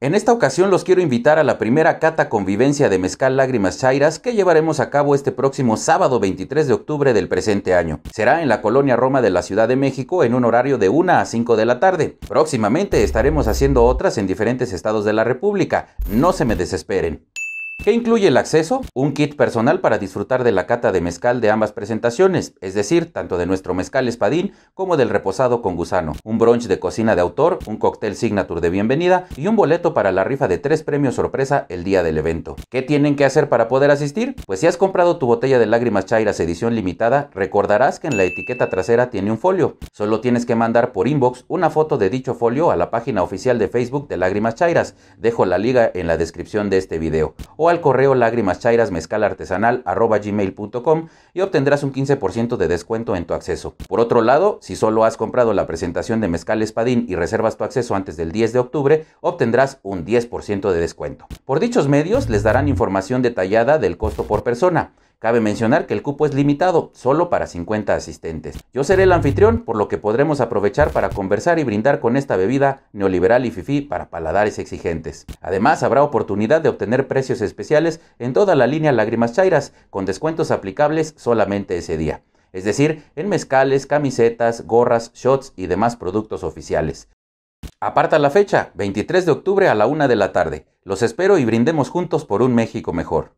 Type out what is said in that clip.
En esta ocasión los quiero invitar a la primera cata convivencia de Mezcal Lágrimas Chairas que llevaremos a cabo este próximo sábado 23 de octubre del presente año. Será en la colonia Roma de la Ciudad de México en un horario de 1 a 5 de la tarde. Próximamente estaremos haciendo otras en diferentes estados de la República. No se me desesperen. ¿Qué incluye el acceso? Un kit personal para disfrutar de la cata de mezcal de ambas presentaciones, es decir, tanto de nuestro mezcal espadín como del reposado con gusano, un brunch de cocina de autor, un cóctel signature de bienvenida y un boleto para la rifa de tres premios sorpresa el día del evento. ¿Qué tienen que hacer para poder asistir? Pues si has comprado tu botella de lágrimas chairas edición limitada, recordarás que en la etiqueta trasera tiene un folio. Solo tienes que mandar por inbox una foto de dicho folio a la página oficial de Facebook de Lágrimas Chairas. Dejo la liga en la descripción de este video al correo lágrimaschairasmezcalartesanal.com y obtendrás un 15% de descuento en tu acceso. Por otro lado, si solo has comprado la presentación de Mezcal Espadín y reservas tu acceso antes del 10 de octubre, obtendrás un 10% de descuento. Por dichos medios les darán información detallada del costo por persona. Cabe mencionar que el cupo es limitado, solo para 50 asistentes. Yo seré el anfitrión, por lo que podremos aprovechar para conversar y brindar con esta bebida neoliberal y fifí para paladares exigentes. Además, habrá oportunidad de obtener precios especiales en toda la línea Lágrimas Chairas, con descuentos aplicables solamente ese día. Es decir, en mezcales, camisetas, gorras, shots y demás productos oficiales. Aparta la fecha, 23 de octubre a la 1 de la tarde. Los espero y brindemos juntos por un México mejor.